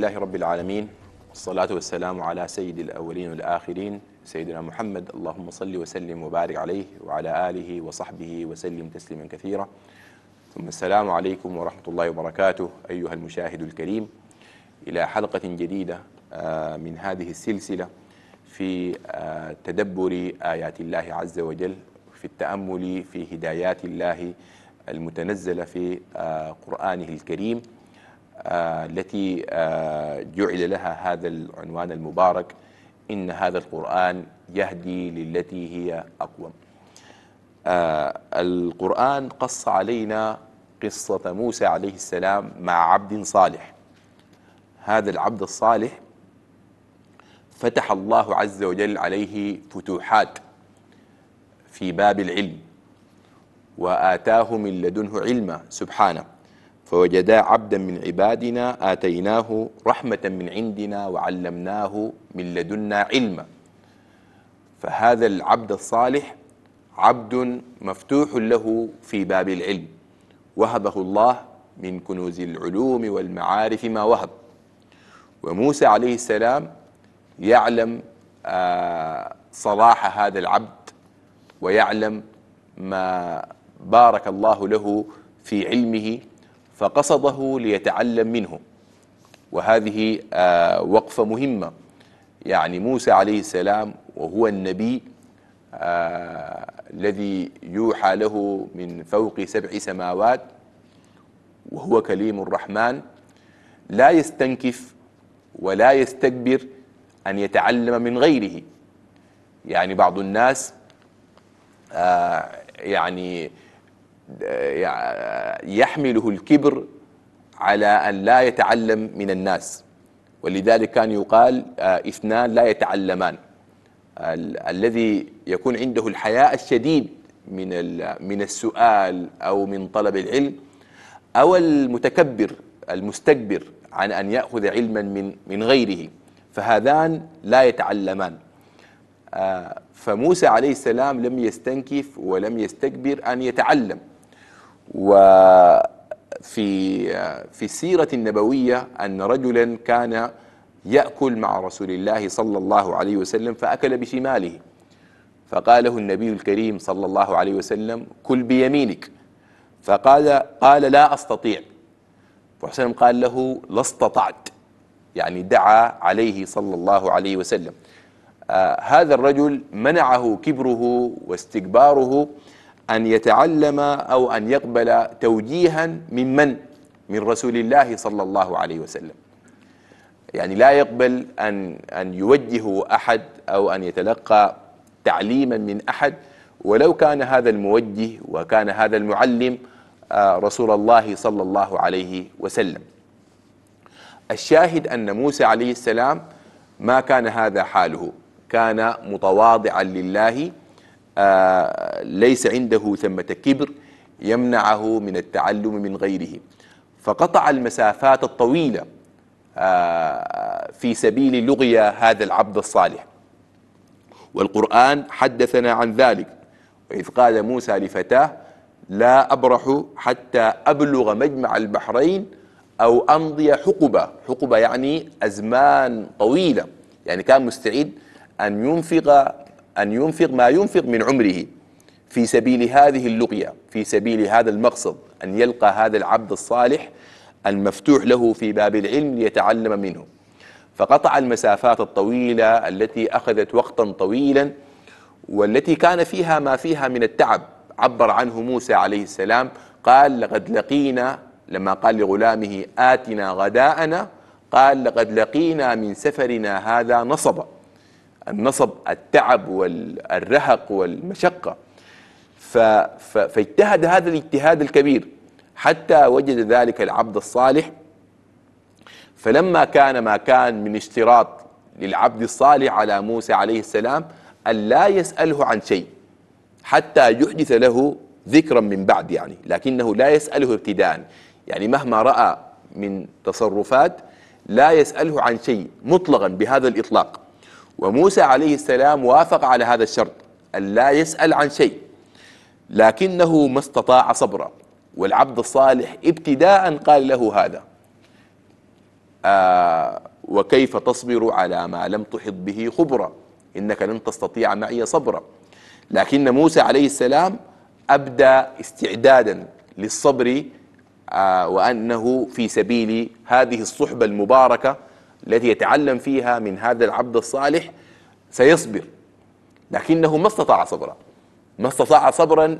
لله رب العالمين والصلاة والسلام على سيد الأولين والآخرين سيدنا محمد اللهم صل وسلم وبارك عليه وعلى آله وصحبه وسلم تسليما كثيرا ثم السلام عليكم ورحمة الله وبركاته أيها المشاهد الكريم إلى حلقة جديدة آه، من هذه السلسلة في آه، تدبر آيات الله عز وجل في التأمل في هدايات الله المتنزلة في آه، قرآنه الكريم آه، التي آه، جعل لها هذا العنوان المبارك إن هذا القرآن يهدي للتي هي أقوم آه، القرآن قص علينا قصة موسى عليه السلام مع عبد صالح هذا العبد الصالح فتح الله عز وجل عليه فتوحات في باب العلم وآتاه من لدنه علما سبحانه فوجدا عبدا من عبادنا آتيناه رحمة من عندنا وعلمناه من لدنا علما فهذا العبد الصالح عبد مفتوح له في باب العلم وهبه الله من كنوز العلوم والمعارف ما وهب وموسى عليه السلام يعلم آه، صلاح هذا العبد ويعلم ما بارك الله له في علمه فقصده ليتعلم منه وهذه آه، وقفة مهمة يعني موسى عليه السلام وهو النبي آه، الذي يوحى له من فوق سبع سماوات وهو كليم الرحمن لا يستنكف ولا يستكبر أن يتعلم من غيره يعني بعض الناس آه، يعني يحمله الكبر على أن لا يتعلم من الناس ولذلك كان يقال آه، اثنان لا يتعلمان الذي يكون عنده الحياء الشديد من من السؤال او من طلب العلم او المتكبر المستكبر عن ان ياخذ علما من من غيره فهذان لا يتعلمان آه، فموسى عليه السلام لم يستنكف ولم يستكبر ان يتعلم وفي في السيرة النبوية أن رجلا كان يأكل مع رسول الله صلى الله عليه وسلم فأكل بشماله فقال له النبي الكريم صلى الله عليه وسلم كل بيمينك فقال قال لا أستطيع فحسن قال له لا استطعت يعني دعا عليه صلى الله عليه وسلم آه هذا الرجل منعه كبره واستكباره أن يتعلم أو أن يقبل توجيها من من؟ من رسول الله صلى الله عليه وسلم يعني لا يقبل أن, أن يوجه أحد أو أن يتلقى تعليما من أحد ولو كان هذا الموجه وكان هذا المعلم آه، رسول الله صلى الله عليه وسلم الشاهد أن موسى عليه السلام ما كان هذا حاله كان متواضعا لله آه، ليس عنده ثمة كبر يمنعه من التعلم من غيره فقطع المسافات الطويلة آه، في سبيل لغيا هذا العبد الصالح والقرآن حدثنا عن ذلك وإذ قال موسى لفتاه لا أبرح حتى أبلغ مجمع البحرين أو أمضي حقبة حقبة يعني أزمان طويلة يعني كان مستعد أن ينفق أن ينفق ما ينفق من عمره في سبيل هذه اللقية في سبيل هذا المقصد أن يلقى هذا العبد الصالح المفتوح له في باب العلم ليتعلم منه فقطع المسافات الطويلة التي أخذت وقتا طويلا والتي كان فيها ما فيها من التعب عبر عنه موسى عليه السلام قال لقد لقينا لما قال لغلامه آتنا غداءنا قال لقد لقينا من سفرنا هذا نصبا النصب التعب والرهق والمشقة فاجتهد هذا الاجتهاد الكبير حتى وجد ذلك العبد الصالح فلما كان ما كان من اشتراط للعبد الصالح على موسى عليه السلام أن لا يسأله عن شيء حتى يحدث له ذكرا من بعد يعني لكنه لا يسأله ابتداء يعني مهما رأى من تصرفات لا يسأله عن شيء مطلقا بهذا الإطلاق وموسى عليه السلام وافق على هذا الشرط أن لا يسأل عن شيء لكنه ما استطاع صبرا والعبد الصالح ابتداء قال له هذا آه وكيف تصبر على ما لم تحط به خبرا إنك لن تستطيع معي صبرا لكن موسى عليه السلام أبدى استعدادا للصبر آه وأنه في سبيل هذه الصحبة المباركة التي يتعلم فيها من هذا العبد الصالح سيصبر لكنه ما استطاع صبرا ما استطاع صبرا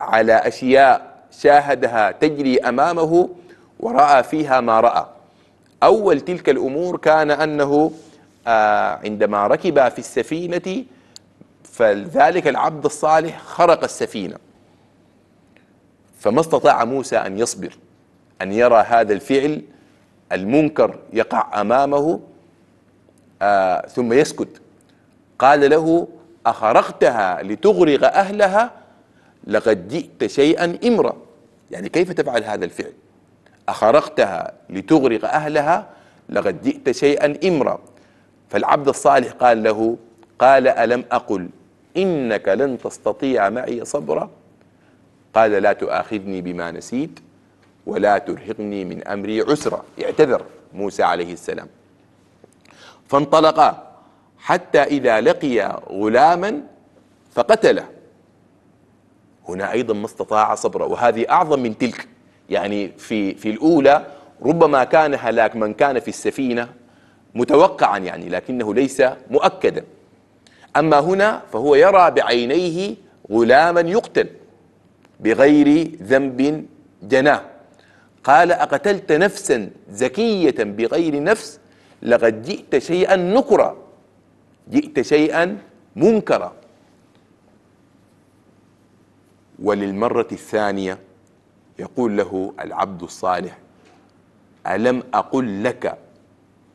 على أشياء شاهدها تجري أمامه ورأى فيها ما رأى أول تلك الأمور كان أنه آه، عندما ركب في السفينة فذلك العبد الصالح خرق السفينة فما استطاع موسى أن يصبر أن يرى هذا الفعل المنكر يقع امامه آه ثم يسكت قال له اخرقتها لتغرق اهلها لقد جئت شيئا امرا يعني كيف تفعل هذا الفعل اخرقتها لتغرق اهلها لقد جئت شيئا امرا فالعبد الصالح قال له قال الم اقل انك لن تستطيع معي صبرا قال لا تؤاخذني بما نسيت ولا ترهقني من أمري عسرا اعتذر موسى عليه السلام فانطلقا حتى إذا لقيا غلاما فقتله هنا أيضا ما استطاع صبره وهذه أعظم من تلك يعني في, في الأولى ربما كان هلاك من كان في السفينة متوقعا يعني لكنه ليس مؤكدا أما هنا فهو يرى بعينيه غلاما يقتل بغير ذنب جناه قال أقتلت نفسا زكية بغير نفس لقد جئت شيئا نكرا جئت شيئا منكرا وللمرة الثانية يقول له العبد الصالح ألم أقل لك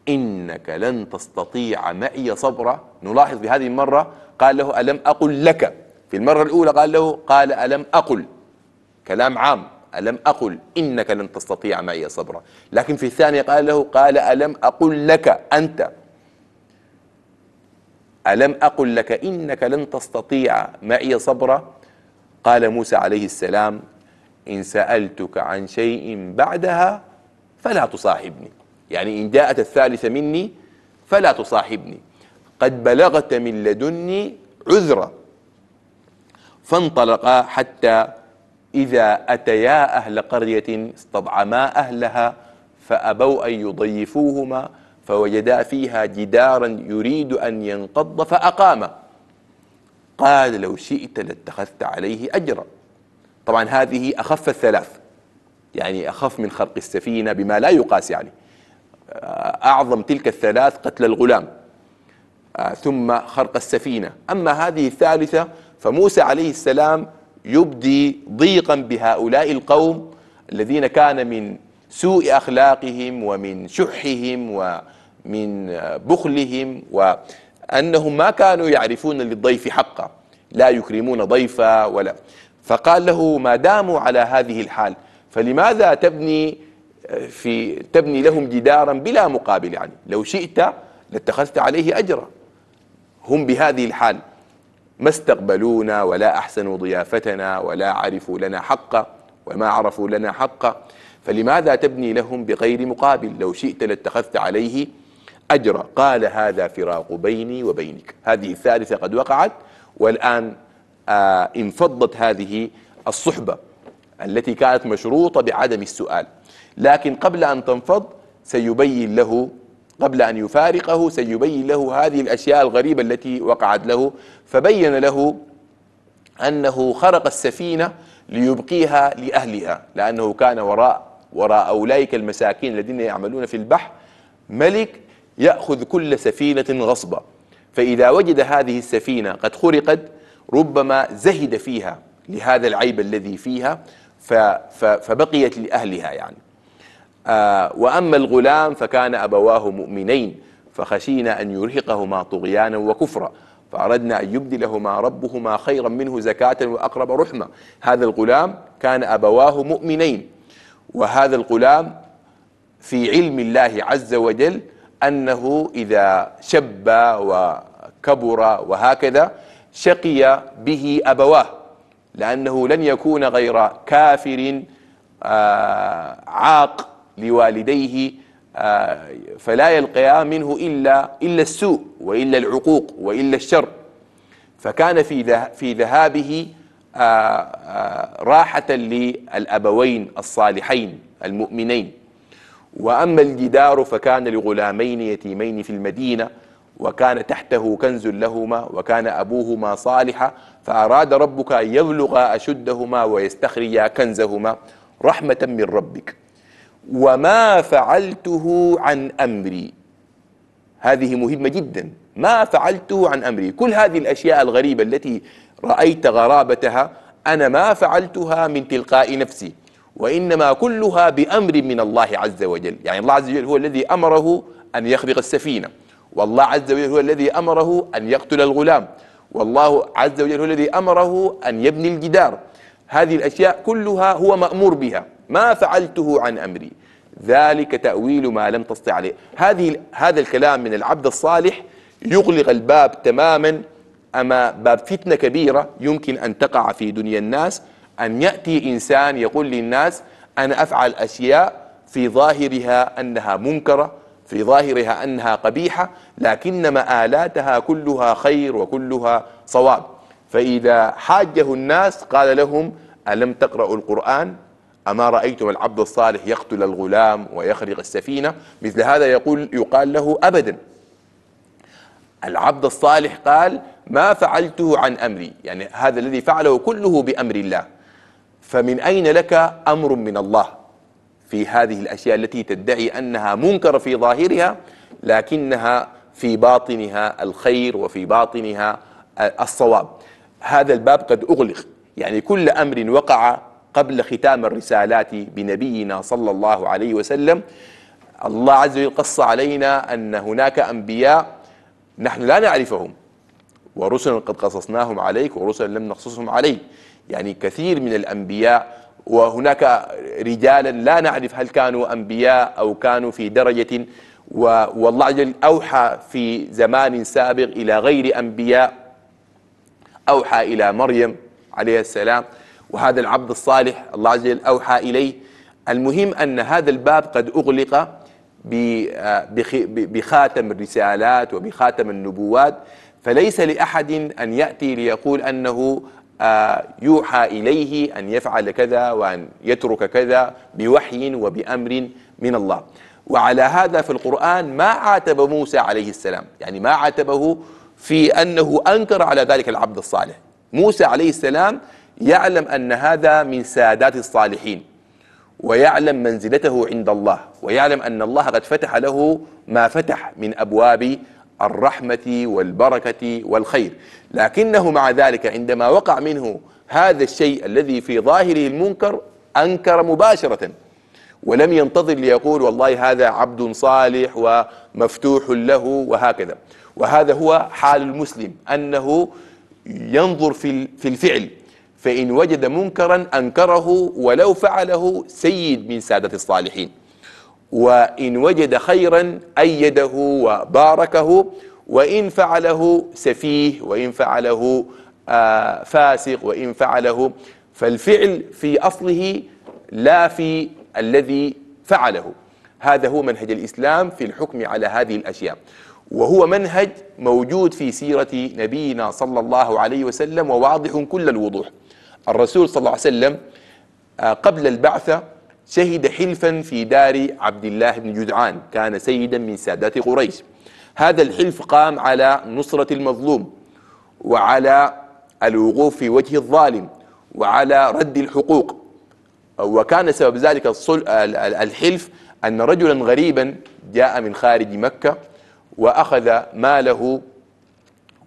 إنك لن تستطيع معي صبرا نلاحظ في هذه المرة قال له ألم أقل لك في المرة الأولى قال له قال ألم أقل كلام عام ألم أقل إنك لن تستطيع معي صبرا لكن في الثانية قال له قال ألم أقل لك أنت ألم أقل لك إنك لن تستطيع معي صبرا قال موسى عليه السلام إن سألتك عن شيء بعدها فلا تصاحبني يعني إن جاءت الثالثة مني فلا تصاحبني قد بلغت من لدني عذرا فانطلقا حتى إذا أتيا أهل قرية استطعما أهلها فأبوا أن يضيفوهما فوجدا فيها جدارا يريد أن ينقض فأقام قال لو شئت لاتخذت عليه أجرا طبعا هذه أخف الثلاث يعني أخف من خرق السفينة بما لا يقاس يعني آه، أعظم تلك الثلاث قتل الغلام آه، ثم خرق السفينة أما هذه الثالثة فموسى عليه السلام يبدي ضيقا بهؤلاء القوم الذين كان من سوء أخلاقهم ومن شحهم ومن بخلهم وأنهم ما كانوا يعرفون للضيف حقه لا يكرمون ضيفا ولا فقال له ما داموا على هذه الحال فلماذا تبني في تبني لهم جدارا بلا مقابل يعني لو شئت لاتخذت عليه أجرا هم بهذه الحال ما استقبلونا ولا أحسنوا ضيافتنا ولا عرفوا لنا حقا وما عرفوا لنا حقا فلماذا تبني لهم بغير مقابل لو شئت لاتخذت عليه أجرا قال هذا فراق بيني وبينك هذه الثالثة قد وقعت والآن آه انفضت هذه الصحبة التي كانت مشروطة بعدم السؤال لكن قبل أن تنفض سيبين له قبل أن يفارقه سيبين له هذه الأشياء الغريبة التي وقعت له فبين له أنه خرق السفينة ليبقيها لأهلها لأنه كان وراء وراء أولئك المساكين الذين يعملون في البحر ملك يأخذ كل سفينة غصبة فإذا وجد هذه السفينة قد خرقت ربما زهد فيها لهذا العيب الذي فيها فبقيت لأهلها يعني آه، وأما الغلام فكان أبواه مؤمنين فخشينا أن يرهقهما طغيانا وكفرا فأردنا أن يبدلهما ربهما خيرا منه زكاة وأقرب رحمة هذا الغلام كان أبواه مؤمنين وهذا الغلام في علم الله عز وجل أنه إذا شب وكبر وهكذا شقي به أبواه لأنه لن يكون غير كافر آه، عاق لوالديه آه، فلا يلقيا منه إلا, إلا السوء وإلا العقوق وإلا الشر فكان في في ذهابه آه، آه، راحة للأبوين الصالحين المؤمنين وأما الجدار فكان لغلامين يتيمين في المدينة وكان تحته كنز لهما وكان أبوهما صالحا فأراد ربك أن يبلغا أشدهما ويستخرجا كنزهما رحمة من ربك وما فعلته عن امري هذه مهمه جدا ما فعلته عن امري كل هذه الاشياء الغريبه التي رايت غرابتها انا ما فعلتها من تلقاء نفسي وانما كلها بامر من الله عز وجل يعني الله عز وجل هو الذي امره ان يخرق السفينه والله عز وجل هو الذي امره ان يقتل الغلام والله عز وجل هو الذي امره ان يبني الجدار هذه الاشياء كلها هو مامور بها ما فعلته عن أمري ذلك تأويل ما لم تستطع عليه هذه هذا الكلام من العبد الصالح يغلق الباب تماما أما باب فتنة كبيرة يمكن أن تقع في دنيا الناس أن يأتي إنسان يقول للناس أنا أفعل أشياء في ظاهرها أنها منكرة في ظاهرها أنها قبيحة لكن مآلاتها كلها خير وكلها صواب فإذا حاجه الناس قال لهم ألم تقرأوا القرآن أما رأيتم العبد الصالح يقتل الغلام ويخرق السفينة مثل هذا يقول يقال له أبدا العبد الصالح قال ما فعلته عن أمري يعني هذا الذي فعله كله بأمر الله فمن أين لك أمر من الله في هذه الأشياء التي تدعي أنها منكر في ظاهرها لكنها في باطنها الخير وفي باطنها الصواب هذا الباب قد أغلق يعني كل أمر وقع قبل ختام الرسالات بنبينا صلى الله عليه وسلم الله عز وجل قص علينا أن هناك أنبياء نحن لا نعرفهم ورسلا قد قصصناهم عليك ورسلا لم نقصصهم عليك يعني كثير من الأنبياء وهناك رجالا لا نعرف هل كانوا أنبياء أو كانوا في درجة والله عز وجل أوحى في زمان سابق إلى غير أنبياء أوحى إلى مريم عليه السلام وهذا العبد الصالح الله عز وجل أوحى إليه المهم أن هذا الباب قد أغلق بخاتم الرسالات وبخاتم النبوات فليس لأحد أن يأتي ليقول أنه آه، يوحى إليه أن يفعل كذا وأن يترك كذا بوحي وبأمر من الله وعلى هذا في القرآن ما عاتب موسى عليه السلام يعني ما عاتبه في أنه أنكر على ذلك العبد الصالح موسى عليه السلام يعلم أن هذا من سادات الصالحين ويعلم منزلته عند الله ويعلم أن الله قد فتح له ما فتح من أبواب الرحمة والبركة والخير لكنه مع ذلك عندما وقع منه هذا الشيء الذي في ظاهره المنكر أنكر مباشرة ولم ينتظر ليقول والله هذا عبد صالح ومفتوح له وهكذا وهذا هو حال المسلم أنه ينظر في الفعل فإن وجد منكرا أنكره ولو فعله سيد من سادة الصالحين وإن وجد خيرا أيده وباركه وإن فعله سفيه وإن فعله آه، فاسق وإن فعله فالفعل في أصله لا في الذي فعله هذا هو منهج الإسلام في الحكم على هذه الأشياء وهو منهج موجود في سيرة نبينا صلى الله عليه وسلم وواضح كل الوضوح الرسول صلى الله عليه وسلم آه، قبل البعثة شهد حلفا في دار عبد الله بن جدعان كان سيدا من سادات قريش هذا الحلف قام على نصرة المظلوم وعلى الوقوف في وجه الظالم وعلى رد الحقوق وكان سبب ذلك الحلف أن رجلا غريبا جاء من خارج مكة وأخذ ماله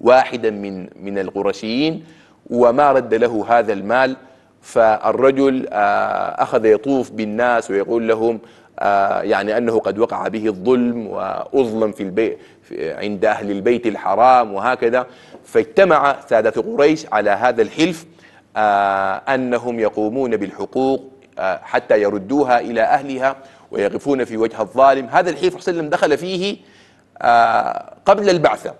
واحدا من من القرشيين وما رد له هذا المال فالرجل آه، أخذ يطوف بالناس ويقول لهم آه، يعني أنه قد وقع به الظلم وأظلم في البيت عند أهل البيت الحرام وهكذا فاجتمع سادة قريش على هذا الحلف آه، أنهم يقومون بالحقوق حتى يردوها إلى أهلها ويقفون في وجه الظالم هذا الحلف صلى الله عليه وسلم دخل فيه قبل البعثة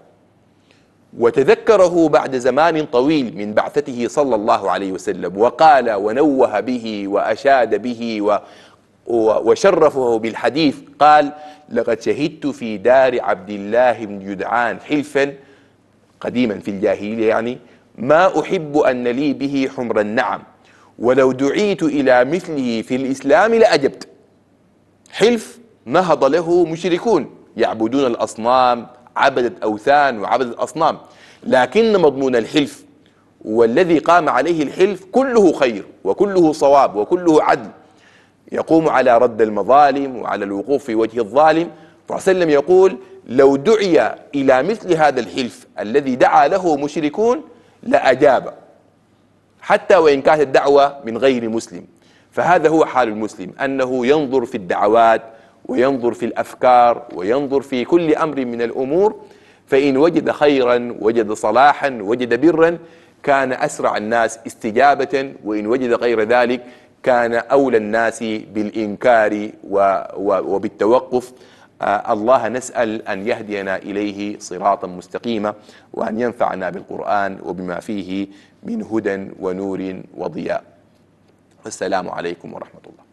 وتذكره بعد زمان طويل من بعثته صلى الله عليه وسلم وقال ونوه به وأشاد به و وشرفه بالحديث قال لقد شهدت في دار عبد الله بن جدعان حلفا قديما في الجاهلية يعني ما أحب أن لي به حمر النعم ولو دعيت إلى مثله في الإسلام لأجبت حلف نهض له مشركون يعبدون الأصنام عبدت أوثان وعبدت أصنام لكن مضمون الحلف والذي قام عليه الحلف كله خير وكله صواب وكله عدل يقوم على رد المظالم وعلى الوقوف في وجه الظالم صلى الله عليه وسلم يقول لو دعي إلى مثل هذا الحلف الذي دعا له مشركون لأجاب حتى وإن كانت الدعوة من غير مسلم فهذا هو حال المسلم أنه ينظر في الدعوات وينظر في الأفكار وينظر في كل أمر من الأمور فإن وجد خيرا وجد صلاحا وجد برا كان أسرع الناس استجابة وإن وجد غير ذلك كان أولى الناس بالإنكار وبالتوقف آه، الله نسأل أن يهدينا إليه صراطا مستقيما وأن ينفعنا بالقرآن وبما فيه من هدى ونور وضياء والسلام عليكم ورحمة الله